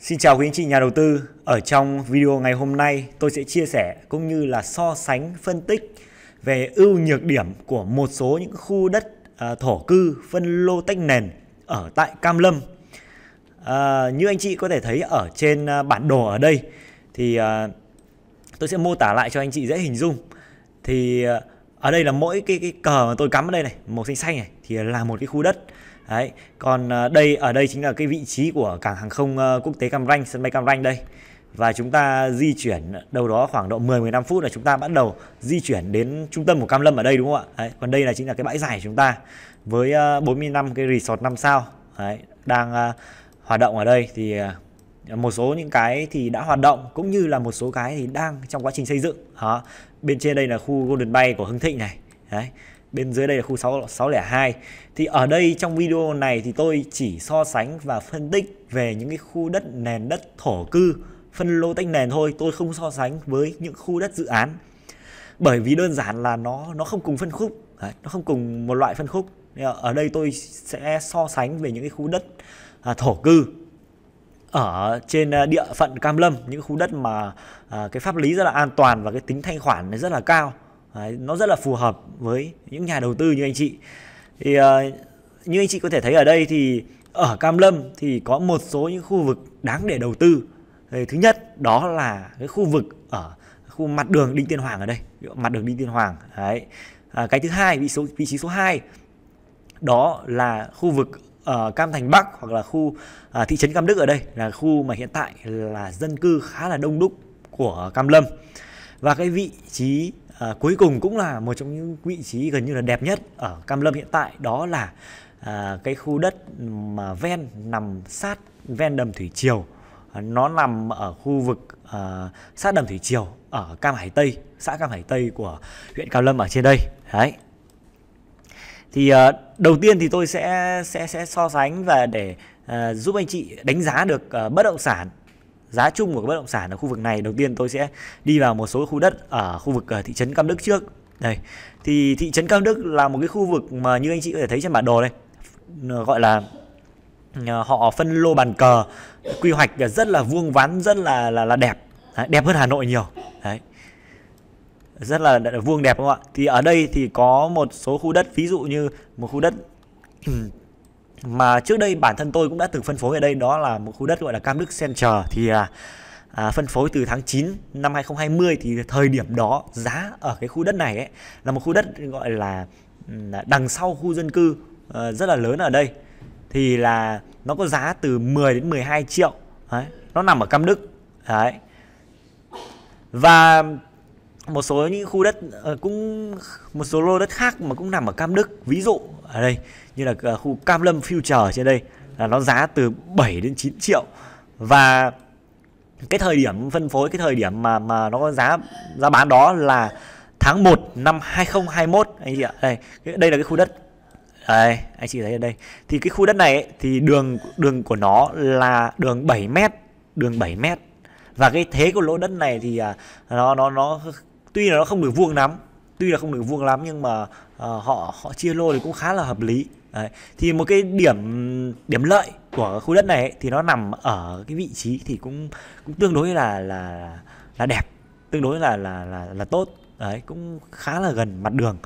Xin chào quý anh chị nhà đầu tư. Ở trong video ngày hôm nay, tôi sẽ chia sẻ cũng như là so sánh phân tích về ưu nhược điểm của một số những khu đất à, thổ cư phân lô tách nền ở tại Cam Lâm. À, như anh chị có thể thấy ở trên à, bản đồ ở đây thì à, tôi sẽ mô tả lại cho anh chị dễ hình dung. Thì à, ở đây là mỗi cái cái cờ mà tôi cắm ở đây này, màu xanh xanh này thì là một cái khu đất Đấy, còn ờ, đây ở đây chính là cái vị trí của cảng hàng không ờ, quốc tế Cam Ranh, sân bay Cam Ranh đây. Và chúng ta di chuyển đâu đó khoảng độ 10-15 phút là chúng ta bắt đầu di chuyển đến trung tâm của Cam Lâm ở đây đúng không ạ? Đấy, còn đây là chính là cái bãi giải chúng ta với 45 ờ, cái resort 5 sao Đấy, đang hoạt động ở đây thì một số những cái thì đã hoạt động cũng như là một số cái thì đang trong quá trình xây dựng đó bên trên đây là khu Golden Bay của Hưng Thịnh này đấy bên dưới đây là khu 6, 602 thì ở đây trong video này thì tôi chỉ so sánh và phân tích về những cái khu đất nền đất thổ cư phân lô tách nền thôi tôi không so sánh với những khu đất dự án bởi vì đơn giản là nó nó không cùng phân khúc đấy, nó không cùng một loại phân khúc ở đây tôi sẽ so sánh về những cái khu đất à, thổ cư ở trên à, địa phận Cam Lâm những khu đất mà à, cái pháp lý rất là an toàn và cái tính thanh khoản rất là cao Đấy, nó rất là phù hợp với những nhà đầu tư như anh chị thì uh, như anh chị có thể thấy ở đây thì ở Cam Lâm thì có một số những khu vực đáng để đầu tư thì thứ nhất đó là cái khu vực ở khu mặt đường Đinh Tiên Hoàng ở đây mặt đường Đinh Tiên Hoàng đấy à, cái thứ hai vị số vị trí số 2 đó là khu vực ở Cam Thành Bắc hoặc là khu à, thị trấn Cam Đức ở đây là khu mà hiện tại là dân cư khá là đông đúc của Cam Lâm và cái vị trí à, cuối cùng cũng là một trong những vị trí gần như là đẹp nhất ở Cam Lâm hiện tại đó là à, cái khu đất mà ven nằm sát ven đầm thủy triều ờ, nó nằm ở khu vực à, sát đầm thủy triều ở Cam Hải Tây xã Cam Hải Tây của huyện Cam Lâm ở trên đây đấy thì à, đầu tiên thì tôi sẽ sẽ sẽ so sánh và để à, giúp anh chị đánh giá được à, bất động sản giá chung của bất động sản ở khu vực này đầu tiên tôi sẽ đi vào một số khu đất ở khu vực ờ, thị trấn Cam Đức trước đây thì thị trấn Cam Đức là một cái khu vực mà như anh chị có thể thấy trên bản đồ đây gọi là ờ, họ phân lô bàn cờ quy hoạch rất là vuông vắn rất là là, là đẹp đẹp hơn Hà Nội nhiều đấy rất là vuông đẹp không ạ thì ở đây thì có một số khu đất ví dụ như một khu đất mà trước đây bản thân tôi cũng đã từng phân phối ở đây đó là một khu đất gọi là Cam Đức Center thì à, à, phân phối từ tháng 9 năm 2020 thì thời điểm đó giá ở cái khu đất này ấy, là một khu đất gọi là đằng sau khu dân cư à, rất là lớn ở đây thì là nó có giá từ 10 đến 12 triệu đấy. nó nằm ở Cam Đức đấy và một số những khu đất ờ, cũng một số lô đất khác mà cũng nằm ở Cam Đức ví dụ ở đây như là ờ, khu Cam Lâm Future trên đây là nó giá từ 7 đến 9 triệu và cái thời điểm phân phối cái thời điểm mà mà nó có giá giá bán đó là tháng 1 năm 2021 anh chị ạ đây đây là cái khu đất đây anh chị thấy ở đây thì cái khu đất này ấy, thì đường đường của nó là đường 7 mét đường 7 mét và cái thế của lỗ đất này thì à, nó nó nó tuy là nó không được vuông lắm tuy là không được vuông lắm nhưng mà uh, họ họ chia lô thì cũng khá là hợp lý Đấy. thì một cái điểm điểm lợi của khu đất này ấy, thì nó nằm ở cái vị trí thì cũng cũng tương đối là là là đẹp tương đối là là là, là tốt Đấy, cũng khá là gần mặt đường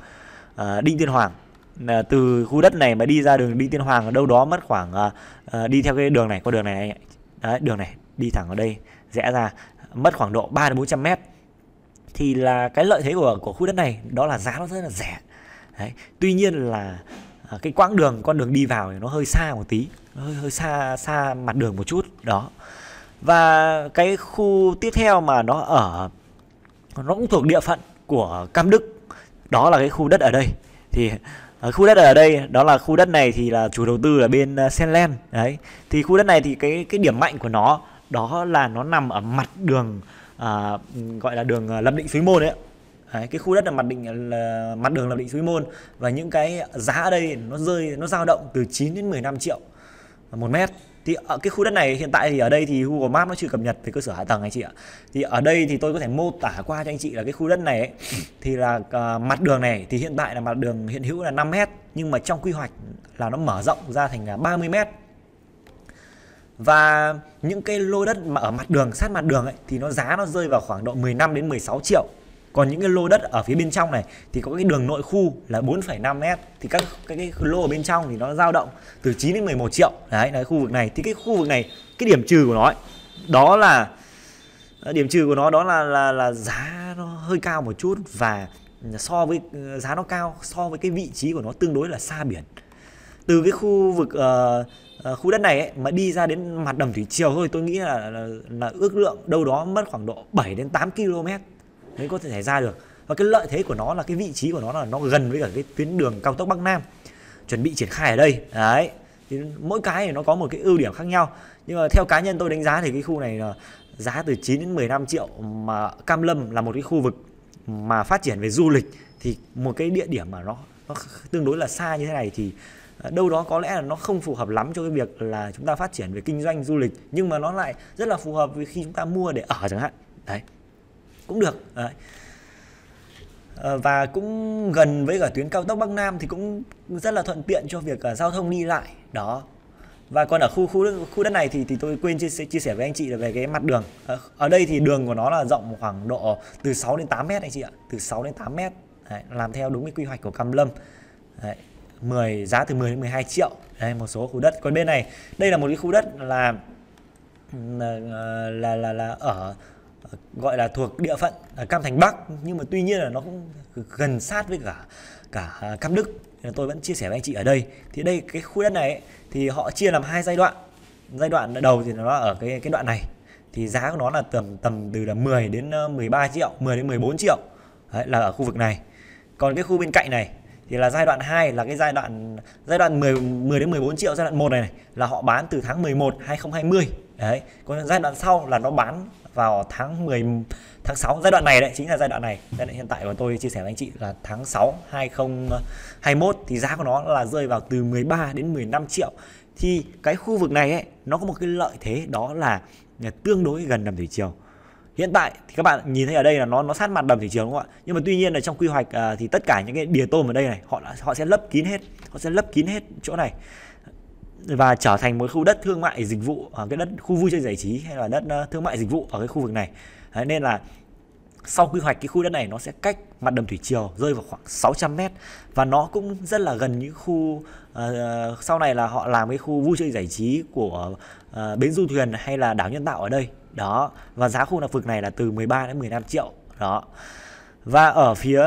uh, Đinh Tiên Hoàng là từ khu đất này mà đi ra đường Đinh Tiên Hoàng ở đâu đó mất khoảng uh, đi theo cái đường này qua đường này Đấy, đường này đi thẳng ở đây rẽ ra mất khoảng độ 3 đến 400 mét thì là cái lợi thế của của khu đất này đó là giá nó rất là rẻ Đấy. tuy nhiên là à, cái quãng đường con đường đi vào thì nó hơi xa một tí nó hơi, hơi xa xa mặt đường một chút đó và cái khu tiếp theo mà nó ở nó cũng thuộc địa phận của Cam Đức đó là cái khu đất ở đây thì ở à, khu đất ở đây đó là khu đất này thì là chủ đầu tư là bên à, Senlen đấy thì khu đất này thì cái cái điểm mạnh của nó đó là nó nằm ở mặt đường à, gọi là đường à, Lâm Định Suối Môn ấy, Đấy, cái khu đất là mặt định là mặt đường Lâm định Suối Môn và những cái giá ở đây nó rơi nó dao động từ 9 đến 15 triệu một mét thì ở à, cái khu đất này hiện tại thì ở đây thì Google Maps nó chưa cập nhật về cơ sở hạ tầng anh chị ạ thì ở đây thì tôi có thể mô tả qua cho anh chị là cái khu đất này ấy, thì là uh, mặt đường này thì hiện tại là mặt đường hiện hữu là 5 mét nhưng mà trong quy hoạch là nó mở rộng ra thành 30 mét và những cái lô đất mà ở mặt đường sát mặt đường ấy thì nó giá nó rơi vào khoảng độ 15 đến 16 triệu còn những cái lô đất ở phía bên trong này thì có cái đường nội khu là 4,5 mét thì các cái, cái lô ở bên trong thì nó dao động từ 9 đến 11 triệu đấy là cái khu vực này thì cái khu vực này cái điểm trừ của nó ấy, đó là điểm trừ của nó đó là là là giá nó hơi cao một chút và so với giá nó cao so với cái vị trí của nó tương đối là xa biển từ cái khu vực uh, khu đất này ấy, mà đi ra đến mặt đầm thủy triều thôi tôi nghĩ là, là là ước lượng đâu đó mất khoảng độ 7 đến 8 km mới có thể ra được và cái lợi thế của nó là cái vị trí của nó là nó gần với cả cái tuyến đường cao tốc Bắc Nam chuẩn bị triển khai ở đây đấy thì mỗi cái thì nó có một cái ưu điểm khác nhau nhưng mà theo cá nhân tôi đánh giá thì cái khu này là giá từ 9 đến 15 triệu mà Cam Lâm là một cái khu vực mà phát triển về du lịch thì một cái địa điểm mà nó, nó tương đối là xa như thế này thì Ờ, đâu đó có lẽ là nó không phù hợp lắm cho cái việc là chúng ta phát triển về kinh doanh du lịch nhưng mà nó lại rất là phù hợp với khi chúng ta mua để ở chẳng hạn đấy cũng được đấy. Ờ, và cũng gần với cả tuyến cao tốc Bắc Nam thì cũng rất là thuận tiện cho việc ờ, giao thông đi lại đó và còn ở khu khu đất, khu đất này thì thì tôi quên chia sẻ, chia sẻ với anh chị là về cái mặt đường ở, ở đây thì đường của nó là rộng khoảng độ từ 6 đến 8 mét anh chị ạ từ 6 đến 8 mét Đấy, làm theo đúng cái quy hoạch của Cam Lâm Đấy, 10 giá từ 10 đến 12 triệu đây một số khu đất còn bên này đây là một cái khu đất là là là là, là ở gọi là thuộc địa phận Cam Thành Bắc nhưng mà tuy nhiên là nó cũng gần sát với cả cả Cam Đức tôi vẫn chia sẻ với anh chị ở đây thì đây cái khu đất này ấy, thì họ chia làm hai giai đoạn giai đoạn đầu thì nó ở cái cái đoạn này thì giá của nó là tầm tầm từ là 10 đến 13 ờ, triệu 10 đến 14 triệu Đấy, là ở khu vực này còn cái khu bên cạnh này thì là giai đoạn 2 là cái giai đoạn giai đoạn 10 10 đến 14 triệu giai đoạn 1 này, này là họ bán từ tháng 11 2020. Đấy, còn giai đoạn sau là nó bán vào tháng 10 tháng 6 giai đoạn này đấy chính là giai đoạn này giai đoạn hiện tại của tôi chia sẻ với anh chị là tháng 6 2021 thì giá của nó là rơi vào từ 13 đến 15 triệu thì cái khu vực này ấy, nó có một cái lợi thế đó là tương đối gần đầm thủy chiều hiện tại thì các bạn nhìn thấy ở đây là nó nó sát mặt đầm thị trường đúng không ạ nhưng mà tuy nhiên là trong quy hoạch à, thì tất cả những cái đìa tôm ở đây này họ họ sẽ lấp kín hết họ sẽ lấp kín hết chỗ này và trở thành một khu đất thương mại dịch vụ ở à, cái đất khu vui chơi giải trí hay là đất uh, thương mại dịch vụ ở cái khu vực này Đấy, nên là sau quy hoạch cái khu đất này nó sẽ cách mặt đầm thủy triều rơi vào khoảng 600 mét và nó cũng rất là gần những khu uh, sau này là họ làm cái khu vui chơi giải trí của uh, bến du thuyền hay là đảo nhân tạo ở đây đó và giá khu vực này là từ 13 đến 15 triệu đó và ở phía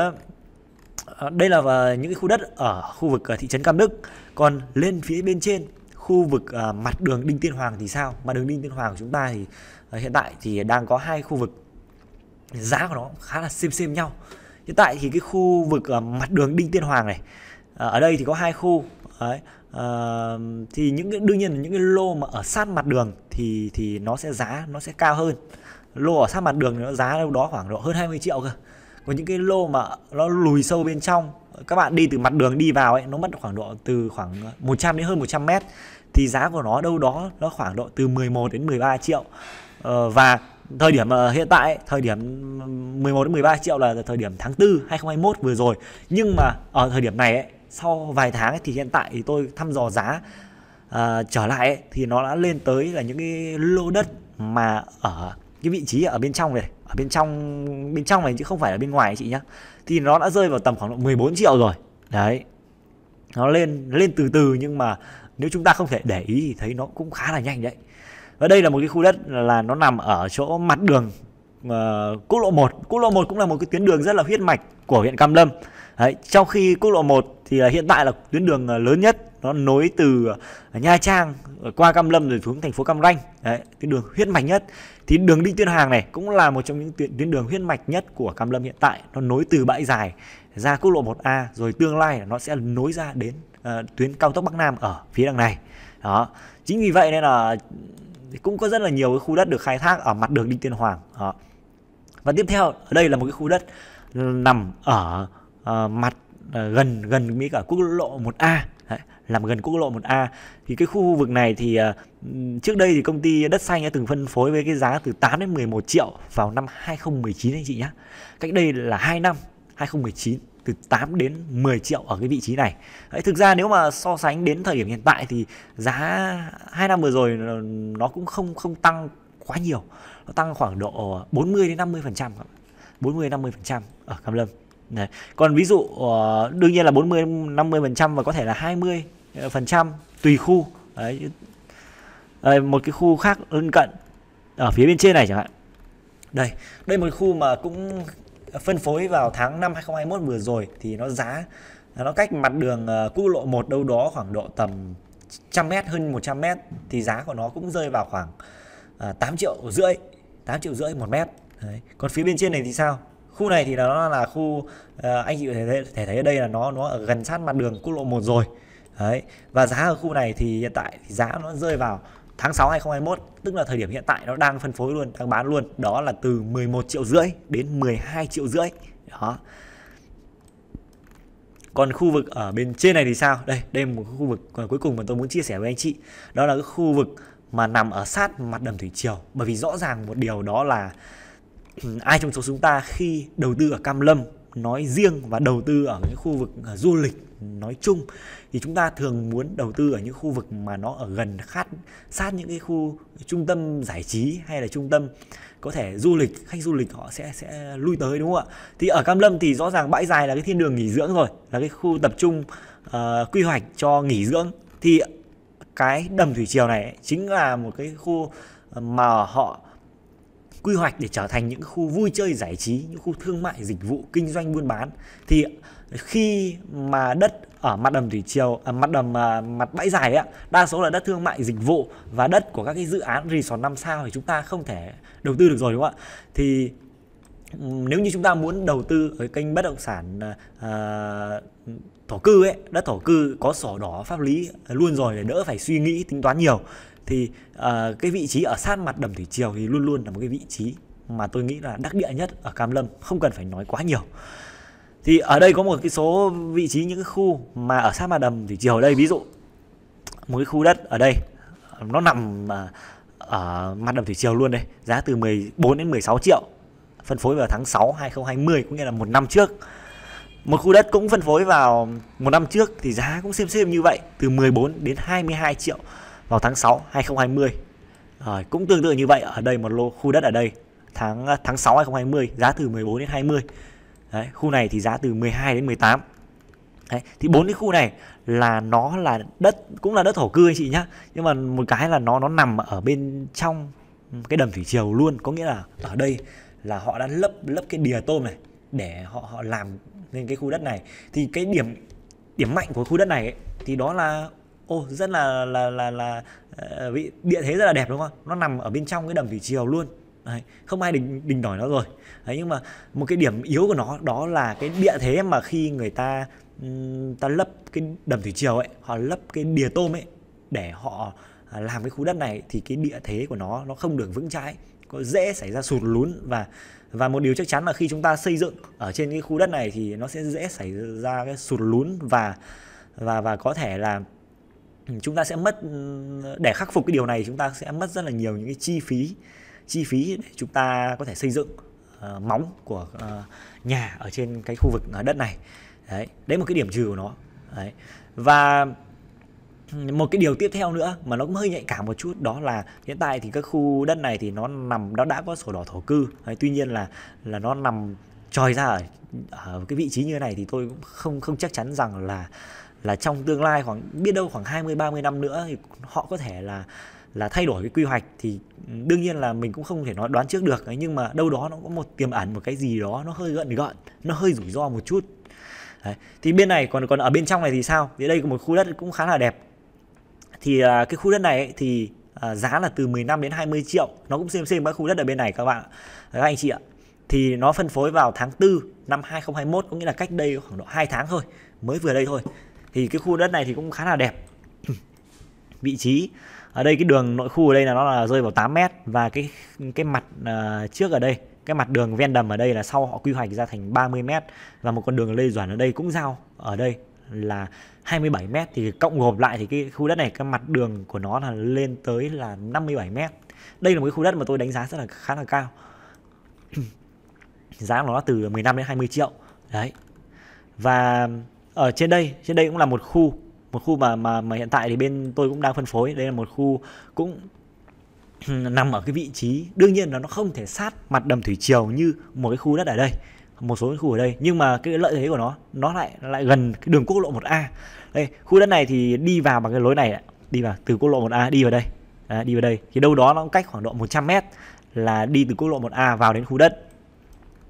ờ, đây là ờ, những cái khu đất ở khu vực ờ, thị trấn Cam Đức còn lên phía bên trên khu vực mặt đường Đinh Tiên Hoàng thì sao mà đường Đinh Tiên Hoàng của chúng ta thì hiện tại thì đang có hai khu vực giá của nó khá là xem xem nhau hiện tại thì cái khu vực mặt đường Đinh Tiên Hoàng này ở đây thì có hai khu Đấy. À, thì những cái đương nhiên là những cái lô mà ở sát mặt đường thì thì nó sẽ giá nó sẽ cao hơn lô ở sát mặt đường thì nó giá đâu đó khoảng độ hơn 20 triệu cơ còn những cái lô mà nó lùi sâu bên trong các bạn đi từ mặt đường đi vào ấy nó mất khoảng độ từ khoảng 100 đến hơn 100 mét thì giá của nó đâu đó nó khoảng độ từ 11 đến 13 triệu ờ, và thời điểm ờ, hiện tại thời điểm 11 đến 13 triệu là thời điểm tháng 4 2021 vừa rồi nhưng mà ở thời điểm này ấy, sau vài tháng ấy, thì hiện tại thì tôi thăm dò giá à, trở lại ấy, thì nó đã lên tới là những cái lô đất mà ở cái vị trí ở bên trong này ở bên trong bên trong này chứ không phải ở bên ngoài chị nhá thì nó đã rơi vào tầm khoảng độ 14 triệu rồi đấy nó lên lên từ từ nhưng mà nếu chúng ta không thể để ý thì thấy nó cũng khá là nhanh đấy và đây là một cái khu đất là nó nằm ở chỗ mặt đường uh, quốc lộ 1 quốc lộ 1 cũng là một cái tuyến đường rất là huyết mạch của huyện Cam Lâm Đấy, trong khi quốc lộ 1 thì uh, hiện tại là tuyến đường uh, lớn nhất nó nối từ uh, Nha Trang qua Cam Lâm rồi xuống thành phố Cam Ranh Đấy, tuyến đường huyết mạch nhất thì đường đi Tiên Hoàng này cũng là một trong những tuyến, tuyến đường huyết mạch nhất của Cam Lâm hiện tại nó nối từ bãi dài ra quốc lộ 1A rồi tương lai nó sẽ nối ra đến uh, tuyến cao tốc Bắc Nam ở phía đằng này đó chính vì vậy nên là cũng có rất là nhiều cái khu đất được khai thác ở mặt đường đi Tiên Hoàng đó và tiếp theo ở đây là một cái khu đất nằm ở uh, mặt uh, gần gần với cả quốc lộ 1A Đấy, làm gần quốc lộ 1A thì cái khu vực này thì uh, trước đây thì công ty đất xanh đã từng phân phối với cái giá từ 8 đến 11 triệu vào năm 2019 anh chị nhé cách đây là 2 năm 2019 từ 8 đến 10 triệu ở cái vị trí này. Đấy, thực ra nếu mà so sánh đến thời điểm hiện tại thì giá 2 năm vừa rồi nó cũng không không tăng quá nhiều nó tăng khoảng độ 40 đến 50 phần trăm 40 50 phần trăm ở Cam Lâm Này, còn ví dụ ờ, đương nhiên là 40 50 phần trăm và có thể là 20 phần trăm tùy khu Đấy. Ờ, một cái khu khác lân cận ở phía bên trên này chẳng hạn đây đây một khu mà cũng phân phối vào tháng 5 2021 vừa rồi thì nó giá nó cách mặt đường ờ, quốc lộ 1 đâu đó khoảng độ tầm trăm mét hơn 100 mét thì giá của nó cũng rơi vào khoảng à, 8 triệu rưỡi 8 triệu rưỡi một mét Đấy. còn phía bên trên này thì sao khu này thì nó là khu uh, anh chị có thể, thể thấy ở đây là nó nó ở gần sát mặt đường quốc lộ 1 rồi Đấy. và giá ở khu này thì hiện tại thì giá nó rơi vào tháng 6 2021 tức là thời điểm hiện tại nó đang phân phối luôn đang bán luôn đó là từ 11 triệu rưỡi đến 12 triệu rưỡi đó còn khu vực ở bên trên này thì sao đây đây là một khu vực cuối cùng mà tôi muốn chia sẻ với anh chị đó là cái khu vực mà nằm ở sát mặt đầm thủy triều bởi vì rõ ràng một điều đó là ừ, ai trong số chúng ta khi đầu tư ở Cam Lâm nói riêng và đầu tư ở những khu vực ờ, du lịch nói chung thì chúng ta thường muốn đầu tư ở những khu vực mà nó ở gần khát sát những cái khu trung tâm giải trí hay là trung tâm có thể du lịch khách du lịch họ sẽ sẽ lui tới đúng không ạ thì ở Cam Lâm thì rõ ràng bãi dài là cái thiên đường nghỉ dưỡng rồi là cái khu tập trung uh, quy hoạch cho nghỉ dưỡng thì cái đầm thủy triều này chính là một cái khu ờ, mà họ quy hoạch để trở thành những khu vui chơi giải trí, những khu thương mại dịch vụ kinh doanh buôn bán thì khi mà đất ở mặt đầm thủy triều à, mặt đầm à, mặt bãi dài ấy, đa số là đất thương mại dịch vụ và đất của các cái dự án resort năm sao thì chúng ta không thể đầu tư được rồi đúng không ạ? Thì nếu như chúng ta muốn đầu tư ở kênh bất động sản à, à thổ cư ấy đất thổ cư có sổ đỏ pháp lý luôn rồi để đỡ phải suy nghĩ tính toán nhiều thì uh, cái vị trí ở sát mặt đầm thủy triều thì luôn luôn là một cái vị trí mà tôi nghĩ là đắc địa nhất ở Cam Lâm không cần phải nói quá nhiều thì ở đây có một cái số vị trí những cái khu mà ở sát mặt đầm thủy triều ở đây ví dụ một cái khu đất ở đây nó nằm à, ở mặt đầm thủy triều luôn đây giá từ 14 đến 16 triệu phân phối vào tháng 6 2020 cũng nghĩa là một năm trước một khu đất cũng phân phối vào một năm trước thì giá cũng xem xem như vậy, từ 14 đến 22 triệu vào tháng 6 2020. Rồi, cũng tương tự như vậy ở đây một lô khu đất ở đây tháng tháng 6 2020 giá từ 14 đến 20. Đấy, khu này thì giá từ 12 đến 18. Đấy, thì bốn cái khu này là nó là đất cũng là đất thổ cư anh chị nhá. Nhưng mà một cái là nó nó nằm ở bên trong cái đầm thủy triều luôn, có nghĩa là ở đây là họ đã lấp lấp cái đìa tôm này để họ họ làm lên cái khu đất này thì cái điểm điểm mạnh của khu đất này ấy, thì đó là ô oh, rất là là là là ờ, vị địa thế rất là đẹp đúng không nó nằm ở bên trong cái đầm thủy triều luôn Đấy, không ai đình đình đòi nó rồi Đấy, nhưng mà một cái điểm yếu của nó đó là cái địa thế mà khi người ta ta lấp cái đầm thủy triều ấy họ lấp cái đìa tôm ấy để họ à, làm cái khu đất này thì cái địa thế của nó nó không được vững chãi có dễ xảy ra sụt lún và và một điều chắc chắn là khi chúng ta xây dựng ở trên cái khu đất này thì nó sẽ dễ xảy ra cái sụt lún và và và có thể là chúng ta sẽ mất để khắc phục cái điều này chúng ta sẽ mất rất là nhiều những cái chi phí chi phí để chúng ta có thể xây dựng uh, móng của uh, nhà ở trên cái khu vực ờ, đất này đấy đấy một cái điểm trừ của nó đấy và một cái điều tiếp theo nữa mà nó cũng hơi nhạy cảm một chút đó là hiện tại thì các khu đất này thì nó nằm nó đã có sổ đỏ thổ cư tuy nhiên là là nó nằm tròi ra ở, ở cái vị trí như thế này thì tôi cũng không không chắc chắn rằng là là trong tương lai khoảng biết đâu khoảng 20 30 năm nữa thì họ có thể là là thay đổi cái quy hoạch thì đương nhiên là mình cũng không thể nói đoán trước được ấy, nhưng mà đâu đó nó có một tiềm ẩn một cái gì đó nó hơi gợn gợn nó hơi rủi ro một chút Đấy. thì bên này còn còn ở bên trong này thì sao thì đây có một khu đất cũng khá là đẹp thì à, cái khu đất này ấy, thì à, giá là từ 15 đến 20 triệu nó cũng xem xem các khu đất ở bên này các bạn các anh chị ạ thì nó phân phối vào tháng 4 năm 2021 có nghĩa là cách đây khoảng độ 2 tháng thôi mới vừa đây thôi thì cái khu đất này thì cũng khá là đẹp vị trí ở đây cái đường nội khu ở đây là nó là rơi vào 8 mét và cái cái mặt uh, trước ở đây cái mặt đường ven đầm ở đây là sau họ quy hoạch ra thành 30 mét và một con đường lê duẩn ở đây cũng giao ở đây là 27 m thì cộng gộp lại thì cái khu đất này cái mặt đường của nó là lên tới là 57 m. Đây là một cái khu đất mà tôi đánh giá rất là khá là cao. giá của nó từ 15 đến 20 triệu. Đấy. Và ở trên đây, trên đây cũng là một khu một khu mà mà mà hiện tại thì bên tôi cũng đang phân phối, đây là một khu cũng nằm ở cái vị trí đương nhiên là nó không thể sát mặt đầm thủy triều như một cái khu đất ở đây một số khu ở đây nhưng mà cái lợi thế của nó nó lại lại gần cái đường quốc lộ 1A đây khu đất này thì đi vào bằng cái lối này đi vào từ quốc lộ 1A đi vào đây à, đi vào đây thì đâu đó nó cũng cách khoảng độ 100 m là đi từ quốc lộ 1A vào đến khu đất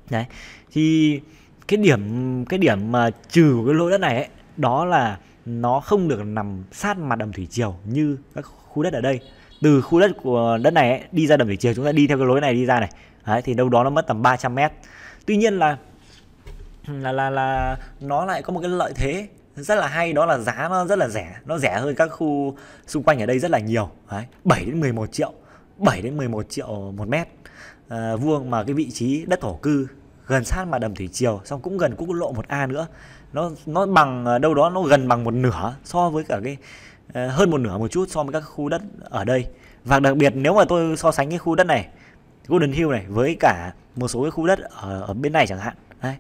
đấy thì cái điểm cái điểm mà trừ của cái lô đất này ấy, đó là nó không được nằm sát mặt đầm thủy triều như các khu đất ở đây từ khu đất của đất này ấy, đi ra đầm thủy triều chúng ta đi theo cái lối này đi ra này đấy, thì đâu đó nó mất tầm 300 mét tuy nhiên là là là là nó lại có một cái lợi thế rất là hay đó là giá nó rất là rẻ nó rẻ hơn các khu xung quanh ở đây rất là nhiều Đấy, 7 đến 11 triệu 7 đến 11 triệu một mét à, vuông mà cái vị trí đất thổ cư gần sát mà đầm thủy triều xong cũng gần quốc lộ 1A nữa nó nó bằng à, đâu đó nó gần bằng một nửa so với cả cái à, hơn một nửa một chút so với các khu đất ở đây và đặc biệt nếu mà tôi so sánh cái khu đất này Golden Hill này với cả một số cái khu đất ở, ở bên này chẳng hạn đấy.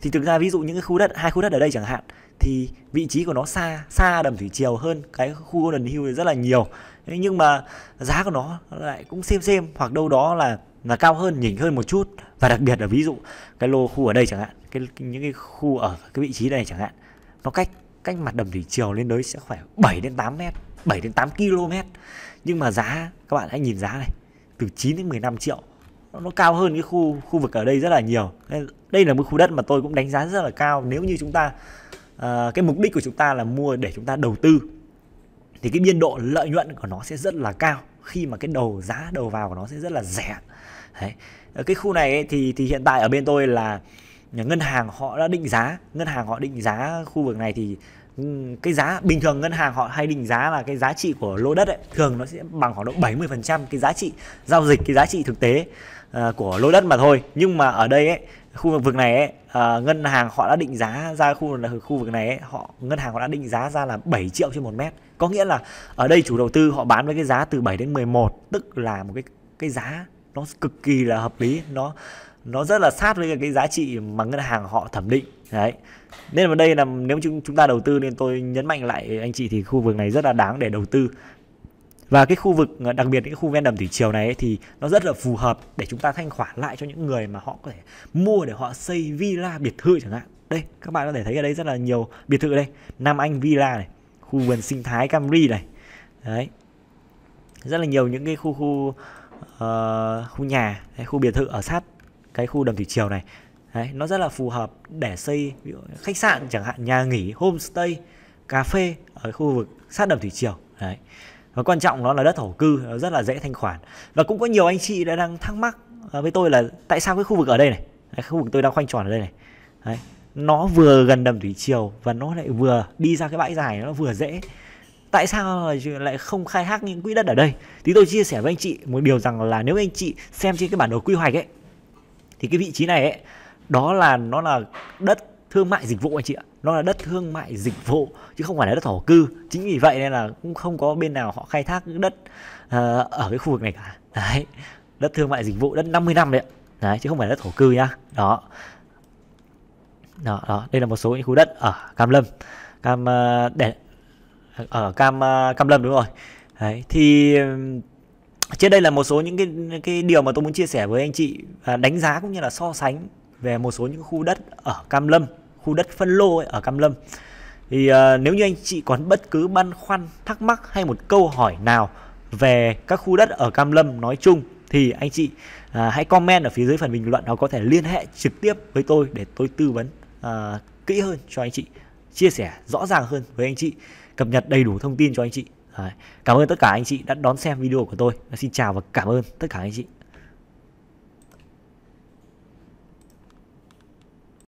thì thực ra ví dụ những cái khu đất hai khu đất ở đây chẳng hạn thì vị trí của nó xa xa đầm thủy triều hơn cái khu Golden Hill rất là nhiều nhưng mà giá của nó lại cũng xem xem hoặc đâu đó là là cao hơn nhỉnh hơn một chút và đặc biệt là ví dụ cái lô khu ở đây chẳng hạn cái những cái khu ở cái vị trí này chẳng hạn nó cách cách mặt đầm thủy triều lên đấy sẽ khoảng 7 đến 8 mét 7 đến 8 km nhưng mà giá các bạn hãy nhìn giá này từ 9 đến 15 triệu nó, nó cao hơn cái khu khu vực ở đây rất là nhiều nên đây là một khu đất mà tôi cũng đánh giá rất là cao nếu như chúng ta à, cái mục đích của chúng ta là mua để chúng ta đầu tư thì cái biên độ lợi nhuận của nó sẽ rất là cao khi mà cái đầu giá đầu vào của nó sẽ rất là rẻ Đấy. Ở cái khu này ấy, thì thì hiện tại ở bên tôi là ngân hàng họ đã định giá ngân hàng họ định giá khu vực này thì cái giá bình thường ngân hàng họ hay định giá là cái giá trị của lô đất ấy thường nó sẽ bằng khoảng độ 70% cái giá trị giao dịch cái giá trị thực tế uh, của lô đất mà thôi nhưng mà ở đây ấy khu vực này ấy, uh, ngân hàng họ đã định giá ra khu là khu vực này ấy, họ ngân hàng họ đã định giá ra là 7 triệu trên một mét có nghĩa là ở đây chủ đầu tư họ bán với cái giá từ 7 đến 11 tức là một cái cái giá nó cực kỳ là hợp lý nó nó rất là sát với cái giá trị mà ngân hàng họ thẩm định đấy nên là đây là nếu chúng chúng ta đầu tư nên tôi nhấn mạnh lại anh chị thì khu vực này rất là đáng để đầu tư và cái khu vực đặc biệt cái khu ven đầm thủy triều này ấy, thì nó rất là phù hợp để chúng ta thanh khoản lại cho những người mà họ có thể mua để họ xây villa biệt thự chẳng hạn đây các bạn có thể thấy ở đây rất là nhiều biệt thự đây Nam Anh Villa này khu vườn sinh thái Camry này đấy rất là nhiều những cái khu khu uh, khu nhà hay khu biệt thự ở sát cái khu đầm thủy triều này Đấy, nó rất là phù hợp để xây ví dụ, khách sạn chẳng hạn nhà nghỉ homestay cà phê ở khu vực sát đầm thủy triều đấy và quan trọng đó là đất thổ cư nó rất là dễ thanh khoản và cũng có nhiều anh chị đã đang thắc mắc à, với tôi là tại sao cái khu vực ở đây này cái khu vực tôi đang khoanh tròn ở đây này đấy. nó vừa gần đầm thủy triều và nó lại vừa đi ra cái bãi dài nó vừa dễ tại sao lại không khai thác những quỹ đất ở đây thì tôi chia sẻ với anh chị một điều rằng là nếu anh chị xem trên cái bản đồ quy hoạch ấy thì cái vị trí này ấy đó là nó là đất thương mại dịch vụ anh chị ạ nó là đất thương mại dịch vụ chứ không phải là đất thổ cư chính vì vậy nên là cũng không có bên nào họ khai thác đất uh, ở cái khu vực này cả đấy đất thương mại dịch vụ đất 50 năm đấy đấy chứ không phải đất thổ cư nhá đó đó, đó đây là một số những khu đất ở cam lâm cam uh, để ở cam uh, cam lâm đúng rồi đấy thì trên đây là một số những cái cái điều mà tôi muốn chia sẻ với anh chị đánh giá cũng như là so sánh về một số những khu đất ở Cam Lâm, khu đất phân lô ấy, ở Cam Lâm. Thì uh, nếu như anh chị còn bất cứ băn khoăn, thắc mắc hay một câu hỏi nào về các khu đất ở Cam Lâm nói chung thì anh chị uh, hãy comment ở phía dưới phần bình luận hoặc có thể liên hệ trực tiếp với tôi để tôi tư vấn uh, kỹ hơn cho anh chị, chia sẻ rõ ràng hơn với anh chị, cập nhật đầy đủ thông tin cho anh chị. Đấy. Cảm ơn tất cả anh chị đã đón xem video của tôi. Xin chào và cảm ơn tất cả anh chị.